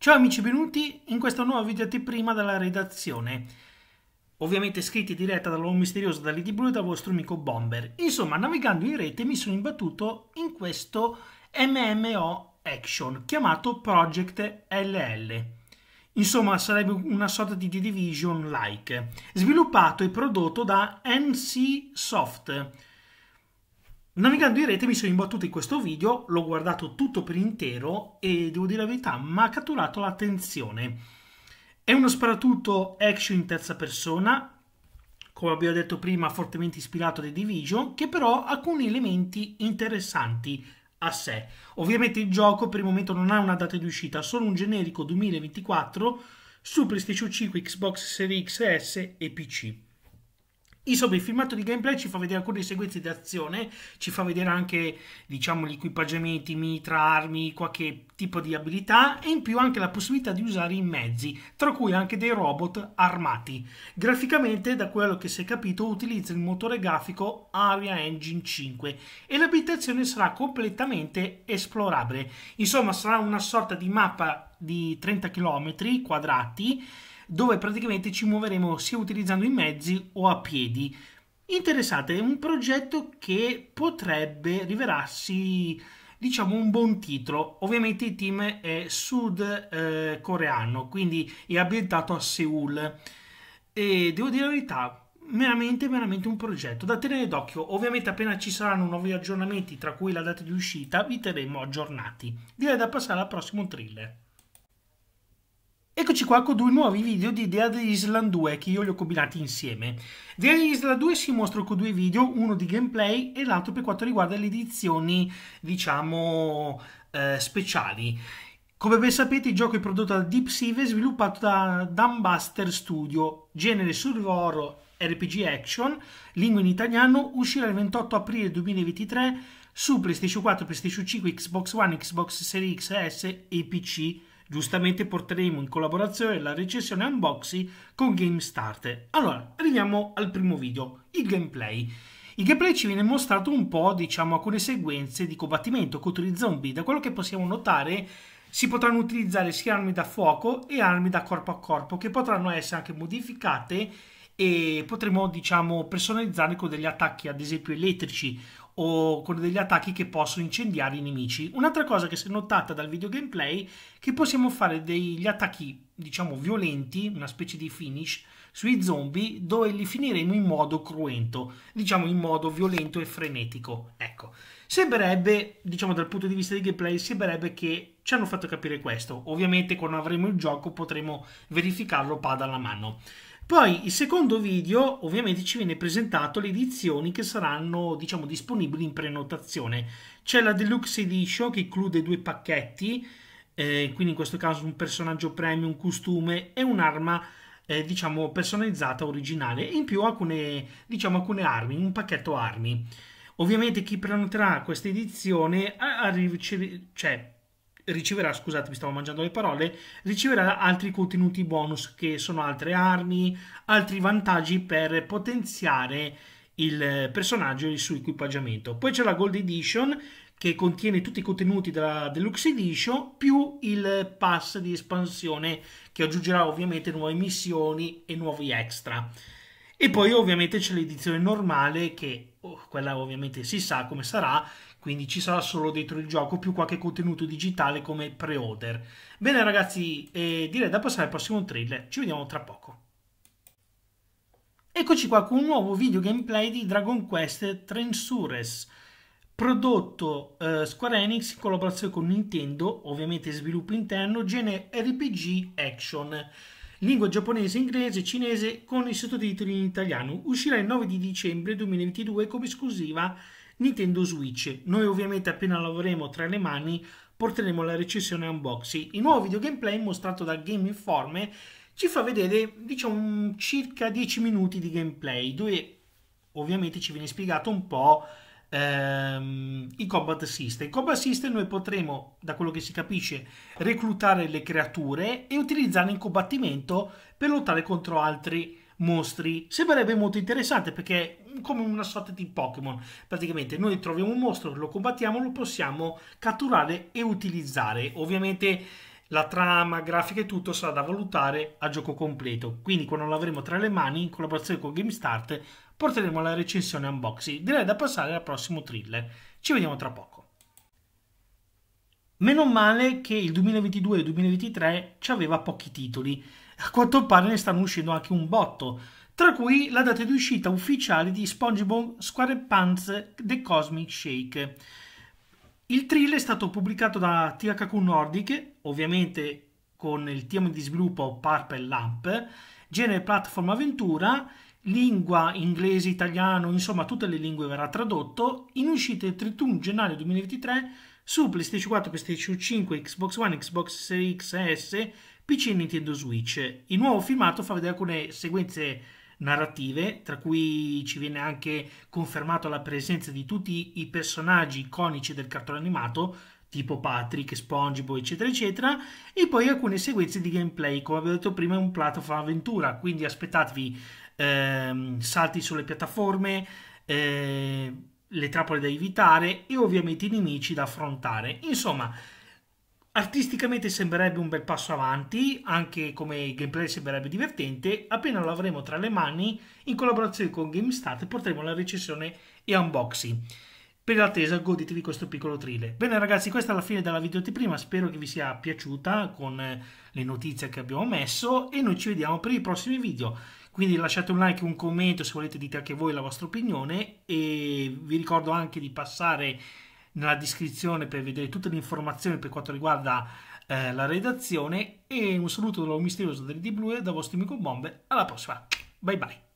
Ciao amici, benvenuti in questo nuovo video anteprima dalla redazione. Ovviamente scritti diretta dall'uomo misterioso da Lady Blue e dal vostro amico Bomber. Insomma, navigando in rete mi sono imbattuto in questo MMO Action chiamato Project LL. Insomma, sarebbe una sorta di The Division-like, sviluppato e prodotto da NC Soft Navigando in rete mi sono imbattuto in questo video, l'ho guardato tutto per intero e devo dire la verità, mi ha catturato l'attenzione. È uno sparatutto action in terza persona, come abbiamo detto prima, fortemente ispirato a The Division, che però ha alcuni elementi interessanti a sé. Ovviamente il gioco per il momento non ha una data di uscita, solo un generico 2024 su PlayStation 5, Xbox Series X, S e PC. Insomma, il filmato di gameplay ci fa vedere alcune sequenze di azione, ci fa vedere anche, diciamo, gli equipaggiamenti, mitra, armi, qualche tipo di abilità e in più anche la possibilità di usare i mezzi, tra cui anche dei robot armati. Graficamente, da quello che si è capito, utilizza il motore grafico Aria Engine 5 e l'abitazione sarà completamente esplorabile. Insomma, sarà una sorta di mappa di 30 km quadrati dove praticamente ci muoveremo sia utilizzando i mezzi o a piedi. Interessante, è un progetto che potrebbe rivelarsi diciamo un buon titolo. Ovviamente il team è sud eh, coreano, quindi è ambientato a Seoul. E devo dire la verità, veramente veramente un progetto da tenere d'occhio. Ovviamente appena ci saranno nuovi aggiornamenti, tra cui la data di uscita, vi terremo aggiornati. Direi da passare al prossimo thriller. Eccoci qua con due nuovi video di Dead Island 2 che io li ho combinati insieme. Dead Island 2 si mostra con due video, uno di gameplay e l'altro per quanto riguarda le edizioni, diciamo, eh, speciali. Come ben sapete il gioco è prodotto da Deep Sieve e sviluppato da Dumbuster Studio, genere survival RPG action, lingua in italiano, uscirà il 28 aprile 2023 su PlayStation 4, PlayStation 5, Xbox One, Xbox Series X, S e PC Giustamente porteremo in collaborazione la recensione unboxing con GameStart. Allora, arriviamo al primo video, il gameplay. Il gameplay ci viene mostrato un po', diciamo, alcune sequenze di combattimento contro i zombie. Da quello che possiamo notare si potranno utilizzare sia armi da fuoco e armi da corpo a corpo che potranno essere anche modificate e potremo diciamo personalizzarle con degli attacchi ad esempio elettrici o con degli attacchi che possono incendiare i nemici. Un'altra cosa che si è notata dal video gameplay è che possiamo fare degli attacchi diciamo violenti, una specie di finish sui zombie dove li finiremo in modo cruento, diciamo in modo violento e frenetico. Ecco, sembrerebbe, diciamo dal punto di vista di gameplay, sembrerebbe che ci hanno fatto capire questo. Ovviamente quando avremo il gioco potremo verificarlo pada alla mano. Poi il secondo video ovviamente ci viene presentato le edizioni che saranno diciamo disponibili in prenotazione. C'è la Deluxe Edition che include due pacchetti eh, quindi in questo caso un personaggio premium, un costume e un'arma eh, diciamo personalizzata originale e in più alcune, diciamo, alcune armi, un pacchetto armi. Ovviamente chi prenoterà questa edizione arri- cioè, riceverà, scusate mi stavo mangiando le parole, riceverà altri contenuti bonus che sono altre armi, altri vantaggi per potenziare il personaggio e il suo equipaggiamento. Poi c'è la Gold Edition che contiene tutti i contenuti della Deluxe Edition più il pass di espansione che aggiungerà ovviamente nuove missioni e nuovi extra. E poi ovviamente c'è l'edizione normale che oh, quella ovviamente si sa come sarà, quindi ci sarà solo dentro il gioco più qualche contenuto digitale come pre-order. Bene ragazzi, eh, direi da passare al prossimo trailer, ci vediamo tra poco. Eccoci qua con un nuovo video gameplay di Dragon Quest Trensures prodotto eh, Square Enix in collaborazione con Nintendo, ovviamente sviluppo interno, genere RPG action, lingua giapponese, inglese, cinese con i sottotitoli in italiano. Uscirà il 9 di dicembre 2022 come esclusiva Nintendo Switch. Noi ovviamente appena l'avremo tra le mani porteremo la recensione unboxing. Il nuovo video gameplay mostrato da Game Informe ci fa vedere diciamo circa 10 minuti di gameplay dove ovviamente ci viene spiegato un po' ehm, i combat system. I combat system noi potremo, da quello che si capisce, reclutare le creature e utilizzarle in combattimento per lottare contro altri mostri. Sembrerebbe molto interessante perché è come una sorta di Pokémon. Praticamente noi troviamo un mostro, lo combattiamo, lo possiamo catturare e utilizzare. Ovviamente la trama, grafica e tutto sarà da valutare a gioco completo. Quindi quando l'avremo tra le mani, in collaborazione con GameStart, porteremo la recensione unboxing. Direi da passare al prossimo thriller. Ci vediamo tra poco. Meno male che il 2022 e il 2023 ci aveva pochi titoli. A quanto pare ne stanno uscendo anche un botto, tra cui la data di uscita ufficiale di SpongeBob SquarePants The Cosmic Shake il Trill è stato pubblicato da THQ Nordic, ovviamente con il team di sviluppo Purple Lamp, genere platform avventura, lingua inglese, italiano, insomma tutte le lingue verrà tradotto, in uscita il 31 gennaio 2023 su PlayStation 4, PlayStation 5, Xbox One, Xbox Series S, PC e Nintendo Switch. Il nuovo filmato fa vedere alcune sequenze narrative, tra cui ci viene anche confermata la presenza di tutti i personaggi iconici del cartone animato, tipo Patrick, SpongeBob, eccetera, eccetera, e poi alcune sequenze di gameplay, come avevo detto prima è un platform avventura, quindi aspettatevi ehm, salti sulle piattaforme, eh, le trappole da evitare e ovviamente i nemici da affrontare. Insomma, Artisticamente sembrerebbe un bel passo avanti, anche come gameplay sembrerebbe divertente, appena lo avremo tra le mani, in collaborazione con GameStart, porteremo la recensione e unboxing. Per l'attesa godetevi questo piccolo thriller. Bene ragazzi, questa è la fine della video di prima. spero che vi sia piaciuta con eh, le notizie che abbiamo messo e noi ci vediamo per i prossimi video. Quindi lasciate un like, un commento se volete dite anche voi la vostra opinione e vi ricordo anche di passare nella descrizione per vedere tutte le informazioni per quanto riguarda eh, la redazione e un saluto dallo misterioso del D-Blue da vostro amico Bombe alla prossima bye bye